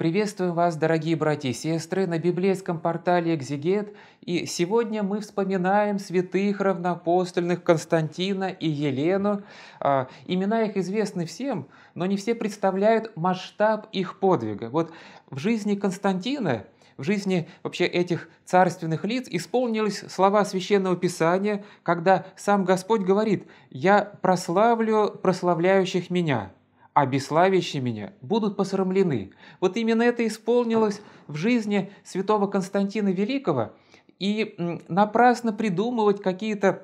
Приветствуем вас, дорогие братья и сестры, на библейском портале Экзигет. и сегодня мы вспоминаем святых равноапостольных Константина и Елену. А, имена их известны всем, но не все представляют масштаб их подвига. Вот в жизни Константина в жизни вообще этих царственных лиц исполнились слова Священного Писания, когда сам Господь говорит «Я прославлю прославляющих Меня» а бесславящие меня будут посрамлены. Вот именно это исполнилось в жизни святого Константина Великого, и напрасно придумывать какие-то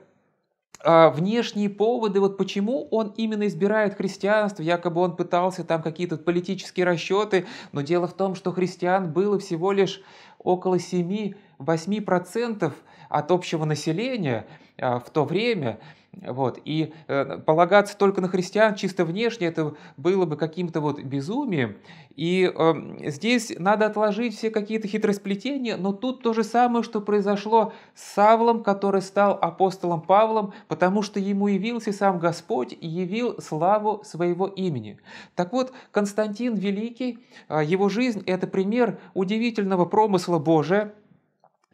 а, внешние поводы, вот почему он именно избирает христианство, якобы он пытался там какие-то политические расчеты, но дело в том, что христиан было всего лишь около 7-8% от общего населения а, в то время, вот. И э, полагаться только на христиан чисто внешне, это было бы каким-то вот безумием. И э, здесь надо отложить все какие-то хитросплетения, но тут то же самое, что произошло с Савлом, который стал апостолом Павлом, потому что ему явился сам Господь и явил славу своего имени. Так вот, Константин Великий, э, его жизнь – это пример удивительного промысла Божия,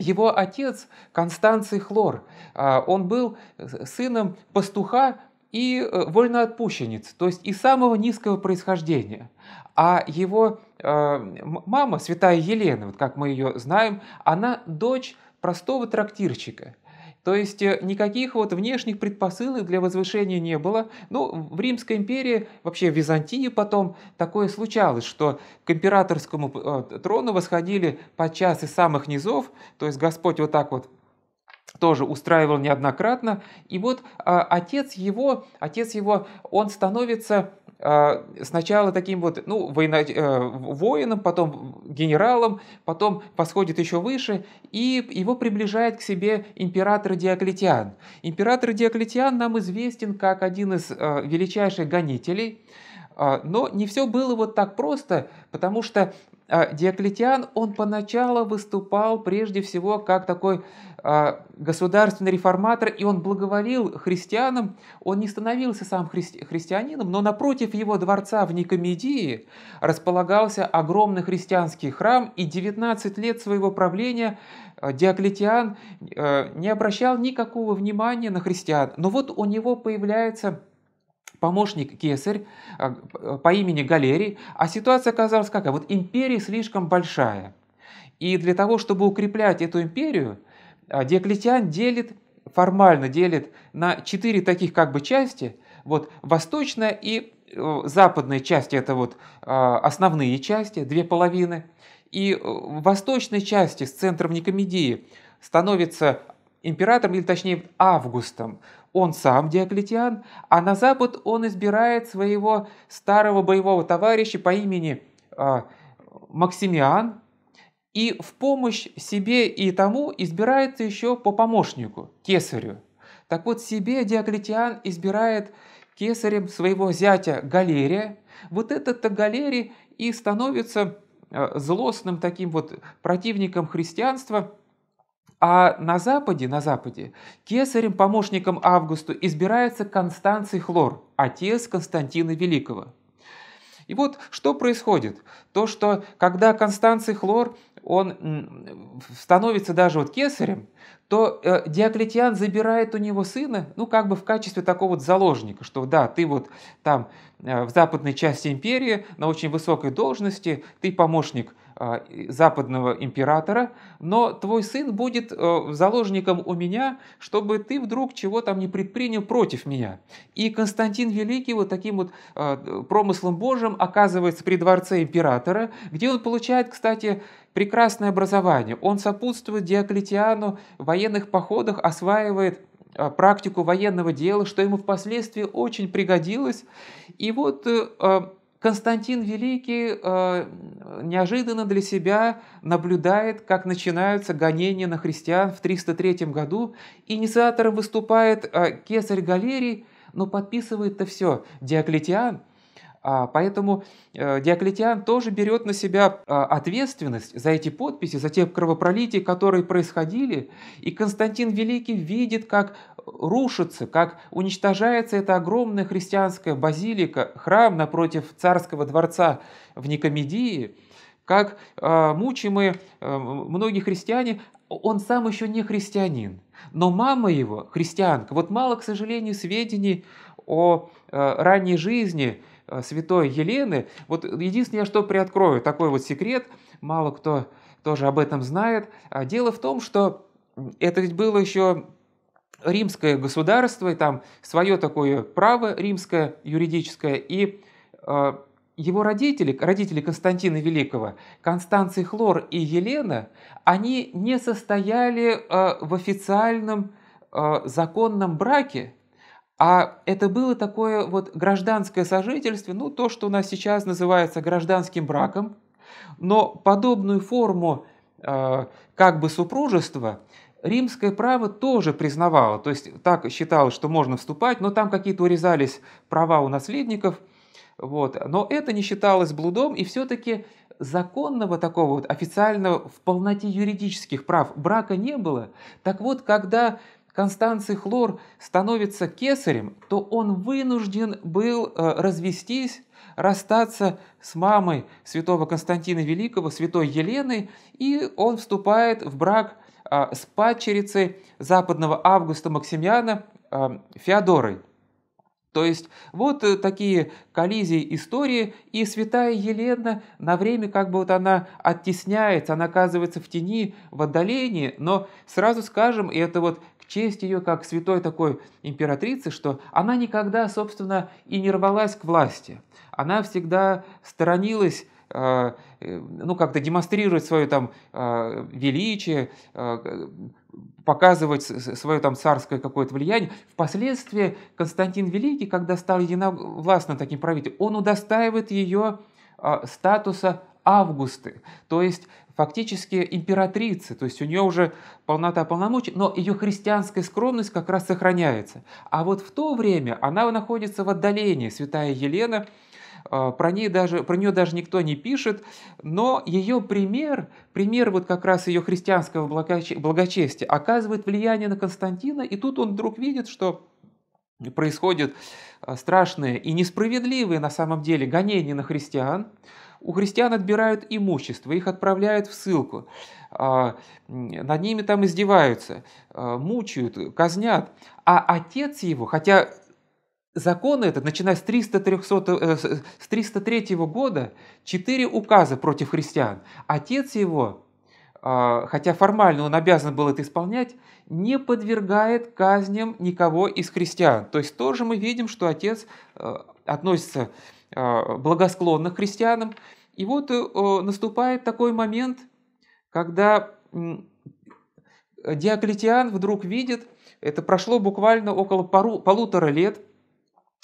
его отец Констанций Хлор, а, он был э, сыном пастуха и э, вольноотпущенец, то есть из самого низкого происхождения. А его э, мама, святая Елена, вот как мы ее знаем, она дочь простого трактирщика. То есть э, никаких вот внешних предпосылок для возвышения не было. Ну, в Римской империи, вообще в Византии потом такое случалось, что к императорскому э, трону восходили подчас из самых низов, то есть Господь вот так вот тоже устраивал неоднократно. И вот а, отец его, отец его, он становится а, сначала таким вот, ну, военно, а, э, воином, потом генералом, потом восходит еще выше, и его приближает к себе император Диоклетиан. Император Диоклетиан нам известен как один из а, величайших гонителей, а, но не все было вот так просто, потому что а, Диоклетиан, он поначалу выступал прежде всего как такой а, государственный реформатор, и он благоволил христианам, он не становился сам христи христианином, но напротив его дворца в Никомедии располагался огромный христианский храм, и 19 лет своего правления а, Диоклетиан не обращал никакого внимания на христиан. Но вот у него появляется помощник кесарь а, по имени Галерий, а ситуация оказалась какая? Вот империя слишком большая. И для того, чтобы укреплять эту империю, а, Диоклетиан делит, формально делит на четыре таких как бы части, вот восточная и э, западная части это вот а, основные части, две половины, и в э, восточной части с центром Никомедии становится императором, или точнее Августом он сам Диоклетиан, а на запад он избирает своего старого боевого товарища по имени э, Максимиан, и в помощь себе и тому избирается еще по помощнику, кесарю. Так вот, себе Диоклетиан избирает кесарем своего зятя Галерия. Вот этот-то Галерий и становится а, злостным таким вот противником христианства – а на Западе, на Западе, кесарем помощником Августу избирается Констанций Хлор, отец Константина Великого. И вот что происходит? То, что когда Констанций Хлор, он становится даже вот кесарем, то э, Диоклетиан забирает у него сына, ну, как бы в качестве такого вот заложника, что да, ты вот там э, в западной части империи на очень высокой должности, ты помощник а, западного императора, но твой сын будет э, заложником у меня, чтобы ты вдруг чего там не предпринял против меня. И Константин Великий вот таким вот э, промыслом Божьим оказывается при дворце императора, где он получает, кстати, прекрасное образование. Он сопутствует Диоклетиану в военных походах, осваивает э, практику военного дела, что ему впоследствии очень пригодилось. И вот Константин Великий э, неожиданно для себя наблюдает, как начинаются гонения на христиан в 303 году. Инициатором выступает э, кесарь Галерий, но подписывает-то все Диоклетиан. А, поэтому э, Диоклетиан тоже берет на себя э, ответственность за эти подписи, за те кровопролития, которые происходили. И Константин Великий видит, как рушится, как уничтожается эта огромная христианская базилика, храм напротив царского дворца в Никомедии, как э, мучимые э, многие христиане, он сам еще не христианин, но мама его христианка. Вот мало, к сожалению, сведений о э, ранней жизни э, святой Елены. Вот единственное, что приоткрою, такой вот секрет, мало кто тоже об этом знает. Дело в том, что это ведь было еще римское государство, и там свое такое право римское, юридическое, и э, его родители, родители Константина Великого, Констанций Хлор и Елена, они не состояли э, в официальном э, законном браке, а это было такое вот гражданское сожительство, ну то, что у нас сейчас называется гражданским браком, но подобную форму э, как бы супружества римское право тоже признавало, то есть так считалось, что можно вступать, но там какие-то урезались права у наследников, вот. но это не считалось блудом, и все-таки законного такого вот официального в полноте юридических прав брака не было. Так вот, когда Констанций Хлор становится кесарем, то он вынужден был э, развестись, расстаться с мамой святого Константина Великого, святой Еленой, и он вступает в брак а, с падчерицей западного Августа Максимиана а, Феодорой. То есть вот э, такие коллизии истории, и святая Елена на время как бы вот она оттесняется, она оказывается в тени, в отдалении, но сразу скажем, и это вот к честь ее как святой такой императрицы, что она никогда, собственно, и не рвалась к власти. Она всегда сторонилась а, Э, ну, как-то демонстрировать свое там а, величие, а, показывать свое там царское какое-то влияние. Впоследствии Константин Великий, когда стал единовластным таким правителем, он удостаивает ее а, статуса Августы, то есть фактически императрицы, то есть у нее уже полнота полномочий, но ее христианская скромность как раз сохраняется. А вот в то время она находится в отдалении, святая Елена – а, про, ней даже, про нее даже никто не пишет, но ее пример, пример вот как раз ее христианского благочестия оказывает влияние на Константина, и тут он вдруг видит, что происходит а, страшное и несправедливые на самом деле гонения на христиан, у христиан отбирают имущество, их отправляют в ссылку, а, над ними там издеваются, мучают, казнят. А отец его, хотя Закон этот, начиная с, 300, 300, э, с 303 года, четыре указа против христиан. Отец его, а, хотя формально он обязан был это исполнять, не подвергает казням никого из христиан. То есть тоже мы видим, что отец э, относится э, благосклонно к христианам. И вот наступает такой момент, когда Диоклетиан вдруг видит, это прошло буквально около пару, полутора лет –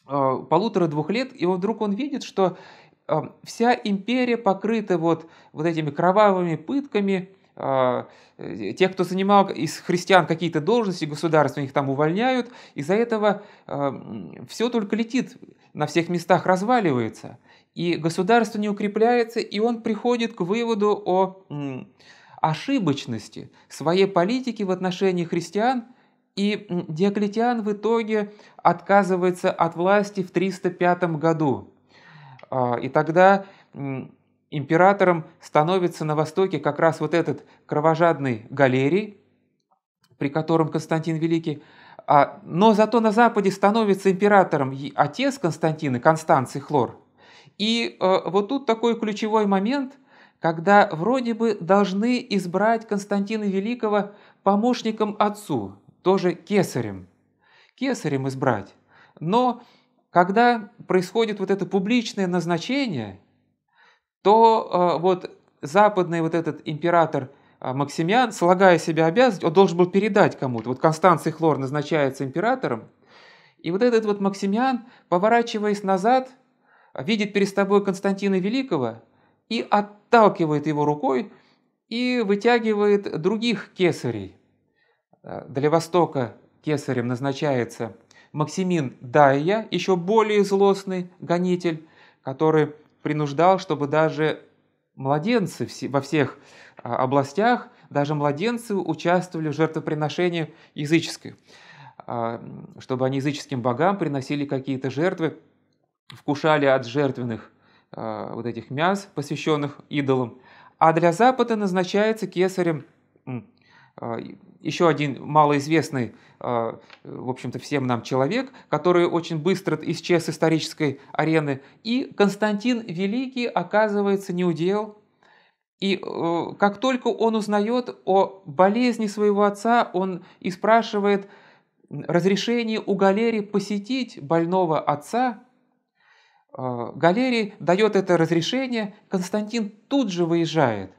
а, полутора-двух лет, и вот вдруг он видит, что а, вся империя покрыта вот, вот этими кровавыми пытками, а, э, те, кто занимал из христиан какие-то должности государства, их там увольняют, из-за этого все только летит, на всех местах разваливается, и государство не укрепляется, и он приходит к выводу о ошибочности своей политики в отношении христиан – и Диоклетиан в итоге отказывается от власти в 305 году. А, и тогда императором становится на Востоке как раз вот этот кровожадный Галерий, при котором Константин Великий, а, но зато на Западе становится императором отец Константина, Констанций Хлор. И э, вот тут такой ключевой момент, когда вроде бы должны избрать Константина Великого помощником отцу – тоже кесарем. Кесарем избрать. Но когда происходит вот это публичное назначение, то э, вот западный вот этот император э, Максимиан, слагая себя обязанность, он должен был передать кому-то. Вот Констанций Хлор назначается императором, и вот этот вот Максимиан, поворачиваясь назад, видит перед собой Константина Великого и отталкивает его рукой и вытягивает других кесарей. Э, для Востока кесарем назначается Максимин Дайя, еще более злостный гонитель, который принуждал, чтобы даже младенцы во всех а, областях, даже младенцы участвовали в жертвоприношении языческих, а, чтобы они языческим богам приносили какие-то жертвы, вкушали от жертвенных а, вот этих мяс, посвященных идолам. А для Запада назначается кесарем еще один малоизвестный, а, в общем-то, всем нам человек, который очень быстро исчез с исторической арены. И Константин Великий, оказывается, неудел. И э, как только он узнает о болезни своего отца, он и спрашивает разрешение у Галерии посетить больного отца. А, Галерий дает это разрешение, Константин тут же выезжает.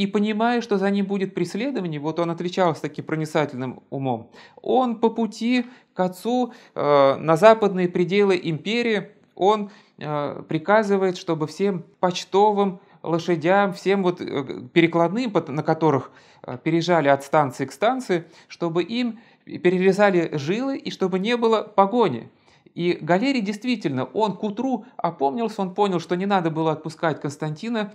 И понимая, что за ним будет преследование, вот он отвечал с таким проницательным умом, он по пути к отцу э, на западные пределы империи, он э, приказывает, чтобы всем почтовым лошадям, всем вот э, перекладным, на которых э, переезжали от станции к станции, чтобы им перерезали жилы и чтобы не было погони. И Галерий действительно, он к утру опомнился, он понял, что не надо было отпускать Константина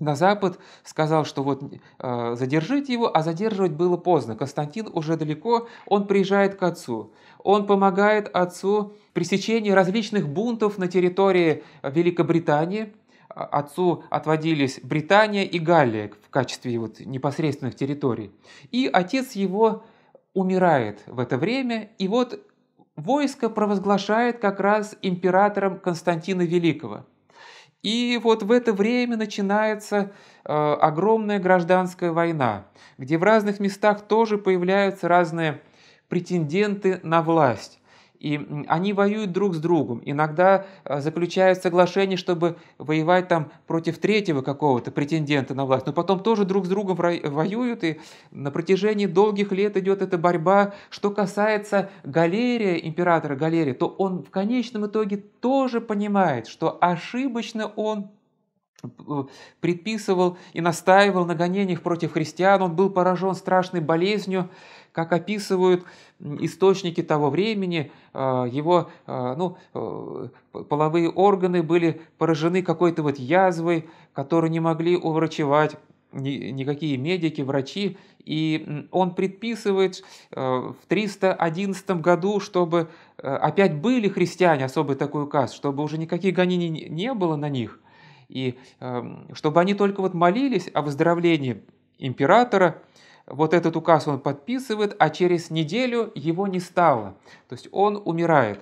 на Запад, сказал, что вот э, задержите его, а задерживать было поздно. Константин уже далеко, он приезжает к отцу. Он помогает отцу в пресечении различных бунтов на территории Великобритании. А, отцу отводились Британия и Галлия в качестве вот непосредственных территорий. И отец его умирает в это время, и вот войско провозглашает как раз императором Константина Великого – и вот в это время начинается э, огромная гражданская война, где в разных местах тоже появляются разные претенденты на власть. И они воюют друг с другом. Иногда э, заключают соглашение, чтобы воевать там против третьего какого-то претендента на власть. Но потом тоже друг с другом воюют. И на протяжении долгих лет идет эта борьба. Что касается Галерия, императора Галерия, то он в конечном итоге тоже понимает, что ошибочно он Э, предписывал и настаивал на гонениях против христиан, он был поражен страшной болезнью, как описывают источники того времени, э, его э, ну, половые органы были поражены какой-то вот язвой, которую не могли уврачевать никакие медики, врачи, и он предписывает в 311 году, чтобы опять были христиане, особый такой указ, чтобы уже никаких гонений не было на них, и эм, чтобы они только вот молились о выздоровлении императора, вот этот указ он подписывает, а через неделю его не стало, то есть он умирает.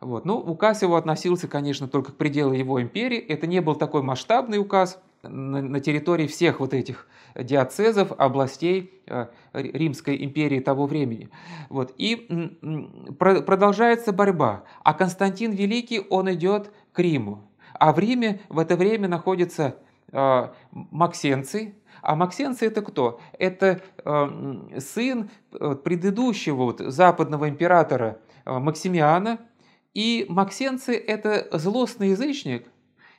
Вот. Ну, указ его относился, конечно, только к пределу его империи, это не был такой масштабный указ, на территории всех вот этих диацезов, областей э, Римской империи того времени. Вот. И продолжается борьба. А Константин Великий, он идет к Риму. А в Риме в это время находится э, Максенций. А Максенций это кто? Это а, э, сын предыдущего вот, западного императора э, Максимиана. И Максенций это злостный язычник.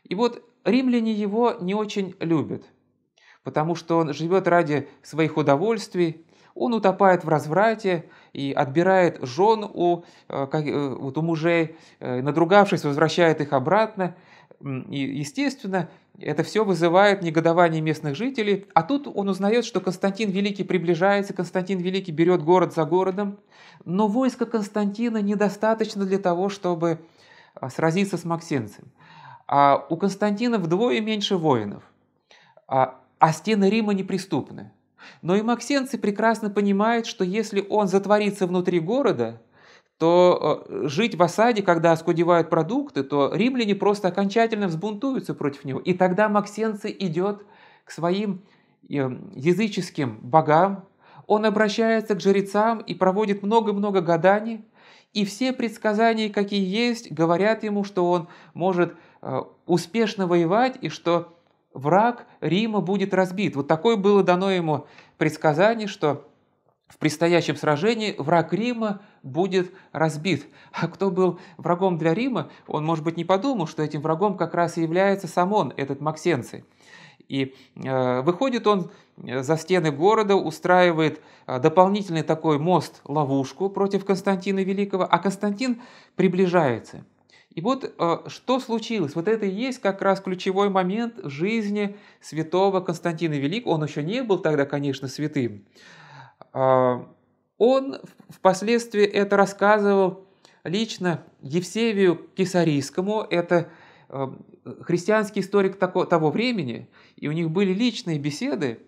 И вот римляне его не очень любят, потому что он живет ради своих удовольствий, он утопает в разврате и отбирает жен у, э, э, вот у мужей, э, надругавшись, возвращает их обратно. И, естественно, это все вызывает негодование местных жителей. А тут он узнает, что Константин Великий приближается, Константин Великий берет город за городом. Но войска Константина недостаточно для того, чтобы а, сразиться с максенцем. А у Константина вдвое меньше воинов. А, а стены Рима неприступны. Но и максенцы прекрасно понимают, что если он затворится внутри города – то э, жить в осаде, когда оскудевают продукты, то римляне просто окончательно взбунтуются против него. И тогда Максенци идет к своим эм, языческим богам, он обращается к жрецам и проводит много-много гаданий, и все предсказания, какие есть, говорят ему, что он может э, успешно воевать и что враг Рима будет разбит. Вот такое было дано ему предсказание, что в предстоящем сражении враг Рима будет разбит. А кто был врагом для Рима, он, может быть, не подумал, что этим врагом как раз и является сам он, этот Максенций. И э, выходит он за стены города, устраивает э, дополнительный такой мост-ловушку против Константина Великого, а Константин приближается. И вот э, что случилось? Вот это и есть как раз ключевой момент жизни святого Константина Великого. Он еще не был тогда, конечно, святым. А, он впоследствии это рассказывал лично Евсевию Кесарийскому, это а, христианский историк того времени, и у них были личные беседы,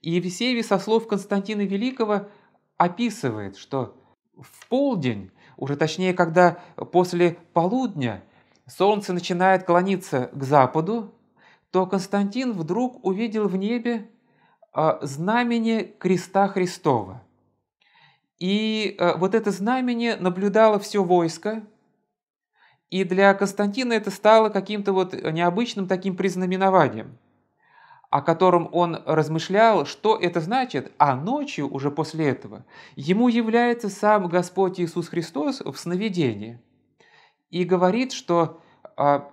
и Евсевий со слов Константина Великого описывает, что в полдень, уже точнее, когда после полудня солнце начинает клониться к западу, то Константин вдруг увидел в небе а, знамение креста Христова. И э, вот это знамение наблюдало все войско, и для Константина это стало каким-то вот необычным таким признаменованием, о котором он размышлял, что это значит, а ночью уже после этого ему является сам Господь Иисус Христос в сновидении и говорит, что а,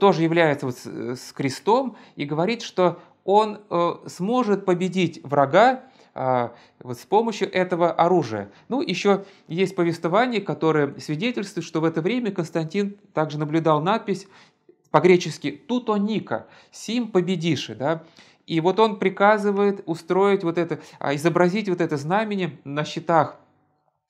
тоже является вот с крестом и говорит, что он э, сможет победить врага а, вот с помощью этого оружия. Ну, еще есть повествование, которое свидетельствует, что в это время Константин также наблюдал надпись по-гречески «туто "Тутоника, «сим победиши». Да? И вот он приказывает устроить вот это, а, изобразить вот это знамение на щитах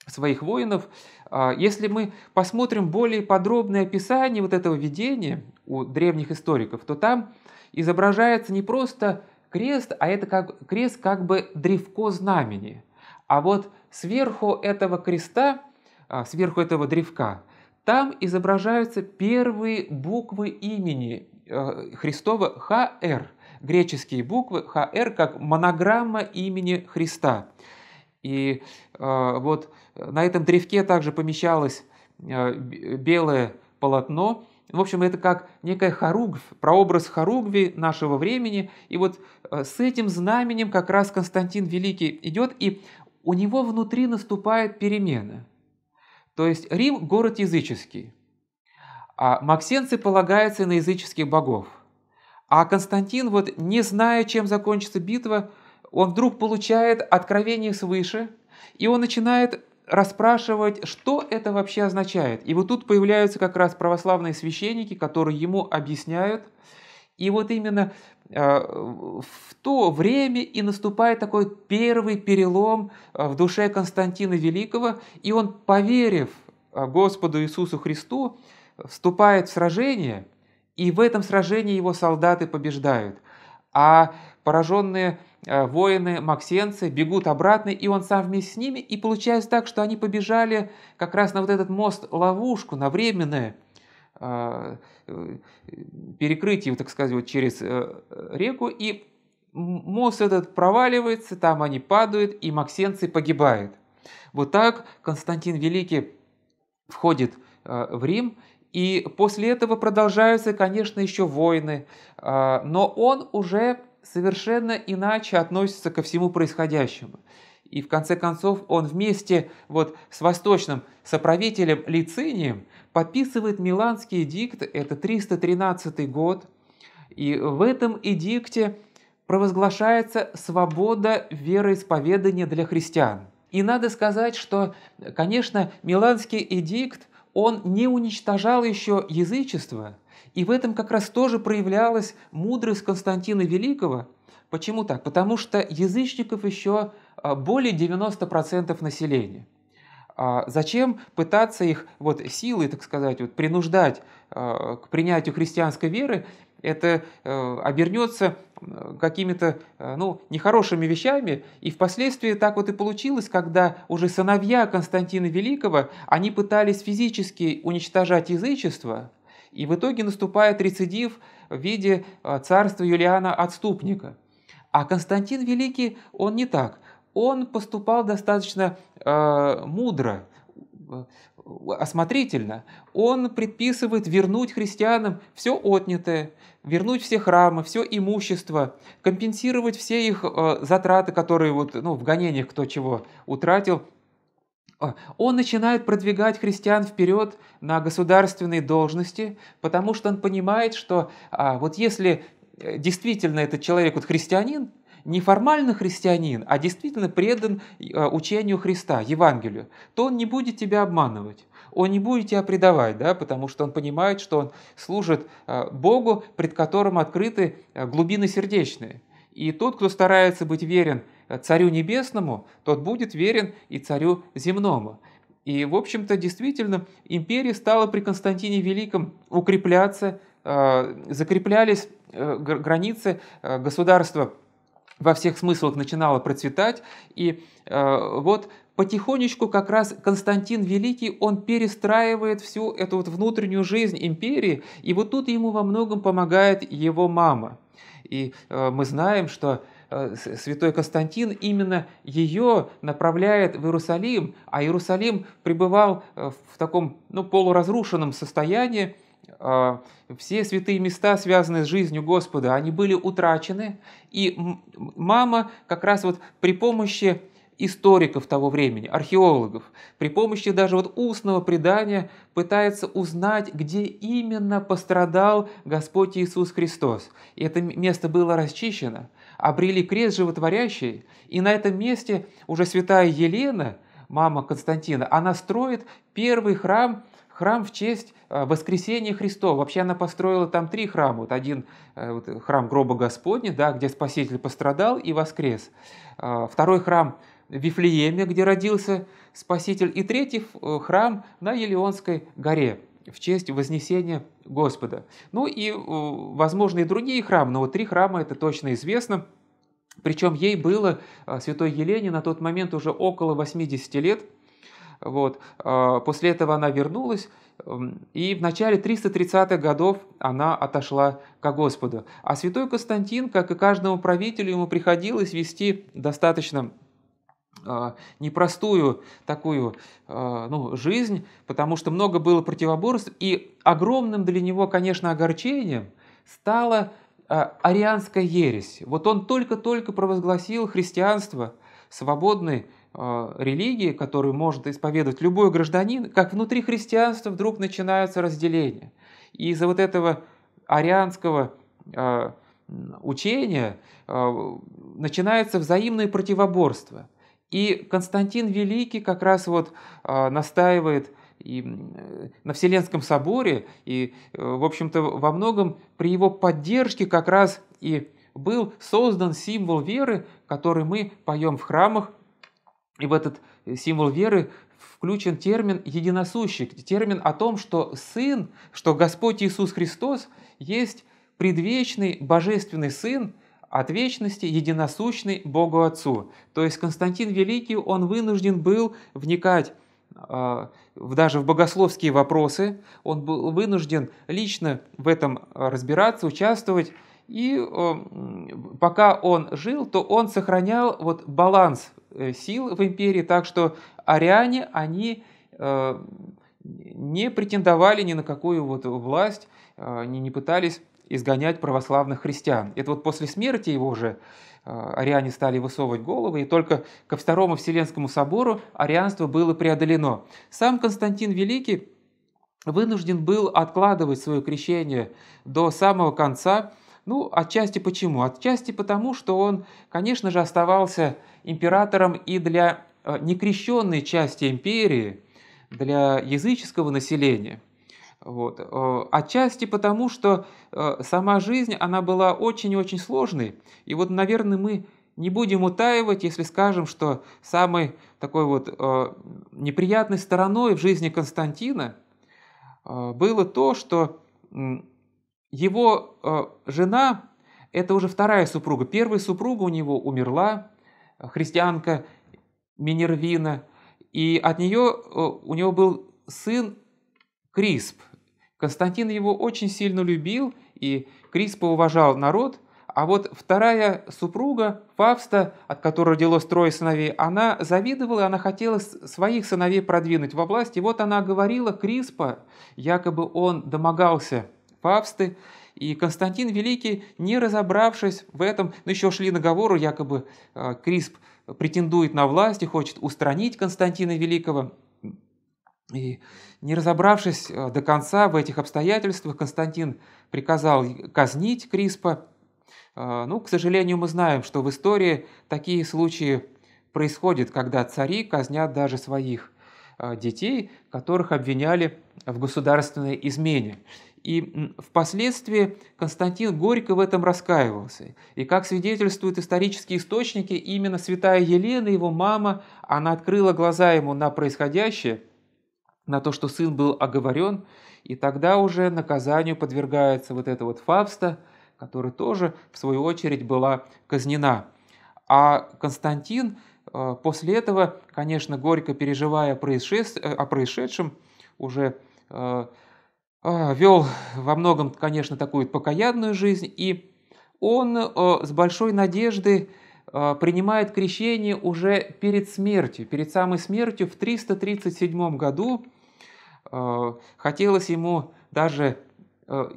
своих воинов. А, если мы посмотрим более подробное описание вот этого видения у древних историков, то там изображается не просто крест, а это как крест как бы древко знамени. А вот сверху этого креста, а, сверху этого древка, там изображаются первые буквы имени э, Христова ХР, греческие буквы ХР как монограмма имени Христа. И э, вот на этом древке также помещалось э, белое полотно, в общем, это как некая хоругвь, прообраз хоругви нашего времени. И вот э, с этим знаменем как раз Константин Великий идет, и у него внутри наступает перемена. То есть Рим – город языческий, а максенцы полагаются на языческих богов. А Константин, вот не зная, чем закончится битва, он вдруг получает откровение свыше, и он начинает расспрашивать, что это вообще означает. И вот тут появляются как раз православные священники, которые ему объясняют. И вот именно э, в то время и наступает такой первый перелом э, в душе Константина Великого, и он, поверив э, Господу Иисусу Христу, вступает в сражение, и в этом сражении его солдаты побеждают. А Пораженные э, воины, максенцы бегут обратно, и он сам вместе с ними, и получается так, что они побежали как раз на вот этот мост-ловушку, на временное э, э, перекрытие, так сказать, вот через реку, и мост этот проваливается, там они падают, и максенцы погибают. Вот так Константин Великий входит в Рим, и после этого продолжаются, конечно, еще войны, но он уже совершенно иначе относится ко всему происходящему. И в конце концов он вместе вот с восточным соправителем Лицинием подписывает Миланский эдикт, это 313 год, и в этом эдикте провозглашается свобода вероисповедания для христиан. И надо сказать, что, конечно, Миланский эдикт, он не уничтожал еще язычество – и в этом как раз тоже проявлялась мудрость Константина Великого. Почему так? Потому что язычников еще а, более 90% населения. А зачем пытаться их вот силой, так сказать, вот принуждать а, к принятию христианской веры? Это э, обернется э, какими-то э, ну, нехорошими вещами. И впоследствии так вот и получилось, когда уже сыновья Константина Великого, они пытались физически уничтожать язычество – и в итоге наступает рецидив в виде а, царства Юлиана Отступника. А Константин Великий, он не так. Он поступал достаточно э, мудро, а, осмотрительно. Он предписывает вернуть христианам все отнятое, вернуть все храмы, все имущество, компенсировать все их э, затраты, которые вот, ну, в гонениях кто чего утратил, он начинает продвигать христиан вперед на государственные должности, потому что он понимает, что а, вот если э, действительно этот человек вот христианин, не формально христианин, а действительно предан э, учению Христа, Евангелию, то он не будет тебя обманывать, он не будет тебя предавать, да, потому что он понимает, что он служит э, Богу, пред которым открыты глубины сердечные. И тот, кто старается быть верен Э, царю Небесному, тот будет верен и Царю Земному. И, в общем-то, действительно, империя стала при Константине Великом укрепляться, э, закреплялись э, границы государства во всех смыслах начинало процветать. И вот потихонечку как раз Константин Великий, он перестраивает всю эту вот внутреннюю жизнь империи, и вот тут ему во многом помогает его мама. И мы знаем, что Э, святой Константин именно ее направляет в Иерусалим, а Иерусалим пребывал э, в таком ну, полуразрушенном состоянии, э, все святые места, связанные с жизнью Господа, они были утрачены, и мама как раз вот при помощи историков того времени, археологов, при помощи даже вот устного предания пытается узнать, где именно пострадал Господь Иисус Христос. И это место было расчищено обрели крест животворящий, и на этом месте уже святая Елена, мама Константина, она строит первый храм, храм в честь э, воскресения Христова. Вообще она построила там три храма. Вот один э, вот, храм гроба Господня, да, где Спаситель пострадал и воскрес. Э, второй храм в Вифлееме, где родился Спаситель. И третий храм на Елеонской горе в честь Вознесения Господа. Ну и, э, возможно, и другие храмы, но вот три храма это точно известно. Причем ей было, э, святой Елене, на тот момент уже около 80 лет. Вот. Э, после этого она вернулась, эм, и в начале 330-х годов она отошла ко Господу. А святой Константин, как и каждому правителю, ему приходилось вести достаточно а, непростую такую а, ну, жизнь, потому что много было противоборств, и огромным для него, конечно, огорчением стала а, арианская ересь. Вот он только-только провозгласил христианство свободной религии, которую может исповедовать любой гражданин, как внутри христианства вдруг начинаются разделения. И из-за вот этого арианского учения начинается взаимное противоборство. И Константин Великий как раз вот а, настаивает и на Вселенском соборе, и, э, в общем-то, во многом при его поддержке как раз и был создан символ веры, который мы поем в храмах, и в этот э, символ веры включен термин единосущий, термин о том, что Сын, что Господь Иисус Христос есть предвечный Божественный Сын, от вечности единосущный Богу Отцу. То есть Константин Великий, он вынужден был вникать а, даже в богословские вопросы, он был вынужден лично в этом разбираться, участвовать, и пока он жил, то он сохранял вот баланс э, сил в империи, так что ариане, они э, не претендовали ни на какую вот власть, э, не пытались изгонять православных христиан. Это вот после смерти его же э, ариане стали высовывать головы, и только ко Второму Вселенскому собору арианство было преодолено. Сам Константин Великий вынужден был откладывать свое крещение до самого конца. Ну, отчасти почему? Отчасти потому, что он, конечно же, оставался императором и для э, некрещенной части империи, для языческого населения. Вот. Э, отчасти потому, что э, сама жизнь, она была очень-очень сложной. И вот, наверное, мы не будем утаивать, если скажем, что самой такой вот э, неприятной стороной в жизни Константина было то, что его жена, это уже вторая супруга, первая супруга у него умерла, христианка Минервина, и от нее у него был сын Крисп, Константин его очень сильно любил, и Криспа уважал народ, а вот вторая супруга, Фавста, от которой родилось трое сыновей, она завидовала, она хотела своих сыновей продвинуть во власть. И вот она говорила Криспа, якобы он домогался Фавсты, и Константин Великий, не разобравшись в этом, ну еще шли наговоры, якобы э, Крисп претендует на власть и хочет устранить Константина Великого. И не разобравшись э, до конца в этих обстоятельствах, Константин приказал казнить Криспа. Э, ну, к сожалению, мы знаем, что в истории такие случаи происходят, когда цари казнят даже своих э, детей, которых обвиняли в государственной измене. И впоследствии Константин горько в этом раскаивался. И как свидетельствуют исторические источники, именно святая Елена, его мама, она открыла глаза ему на происходящее – на то, что сын был оговорен, и тогда уже наказанию подвергается вот эта вот Фавста, которая тоже, в свою очередь, была казнена. А Константин э, после этого, конечно, горько переживая о э, происшедшем, уже э, вел во многом, конечно, такую покаянную жизнь, и он с большой надеждой принимает крещение уже перед смертью, перед самой смертью в 337 году, Э, хотелось ему даже э,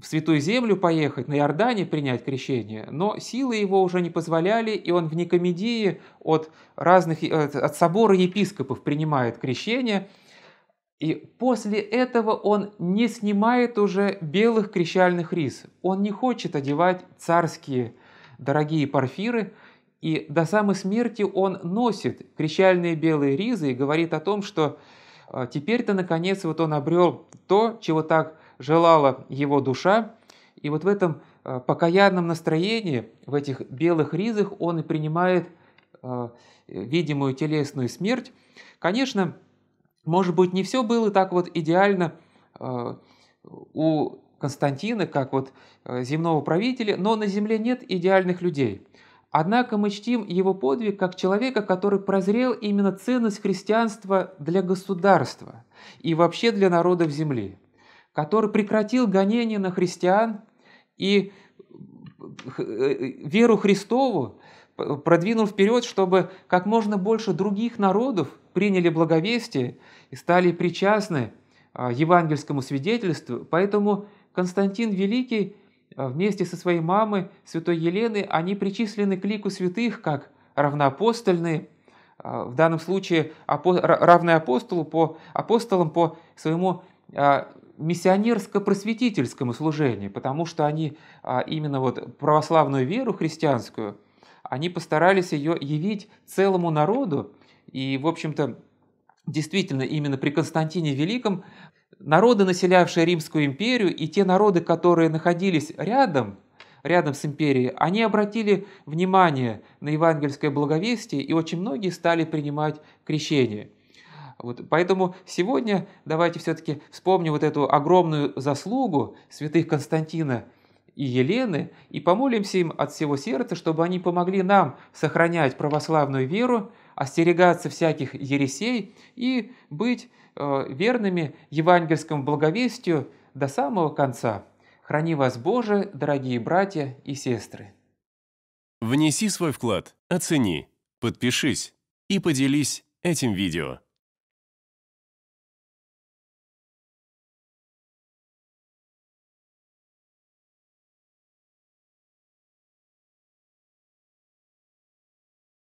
в Святую Землю поехать, на Иордане принять крещение, но силы его уже не позволяли, и он в Никомедии от, разных, э, от собора епископов принимает крещение, и после этого он не снимает уже белых крещальных рис. Он не хочет одевать царские дорогие парфиры, и до самой смерти он носит крещальные белые ризы и говорит о том, что а теперь-то, наконец, вот он обрел то, чего так желала его душа, и вот в этом а, покаянном настроении, в этих белых ризах он и принимает а, видимую телесную смерть. Конечно, может быть, не все было так вот идеально у Константина, как вот земного правителя, но на земле нет идеальных людей. Однако мы чтим его подвиг как человека, который прозрел именно ценность христианства для государства и вообще для народов земли, который прекратил гонение на христиан и э, э, веру Христову продвинул вперед, чтобы как можно больше других народов приняли благовестие и стали причастны а, евангельскому свидетельству. Поэтому Константин Великий – а вместе со своей мамой, святой Елены, они причислены к лику святых как равноапостольные, а, в данном случае равные апостолу по, апостолам по своему а, миссионерско-просветительскому служению, потому что они именно вот православную веру христианскую, они постарались ее явить целому народу, и, в общем-то, действительно, именно при Константине Великом Народы, населявшие Римскую империю, и те народы, которые находились рядом, рядом с империей, они обратили внимание на евангельское благовестие, и очень многие стали принимать крещение. Вот, поэтому сегодня давайте все-таки вспомним вот эту огромную заслугу святых Константина и Елены и помолимся им от всего сердца, чтобы они помогли нам сохранять православную веру, остерегаться всяких ересей и быть Э, верными евангельскому благовестию до самого конца. Храни вас Боже, дорогие братья и сестры. Внеси свой вклад, оцени, подпишись и поделись этим видео.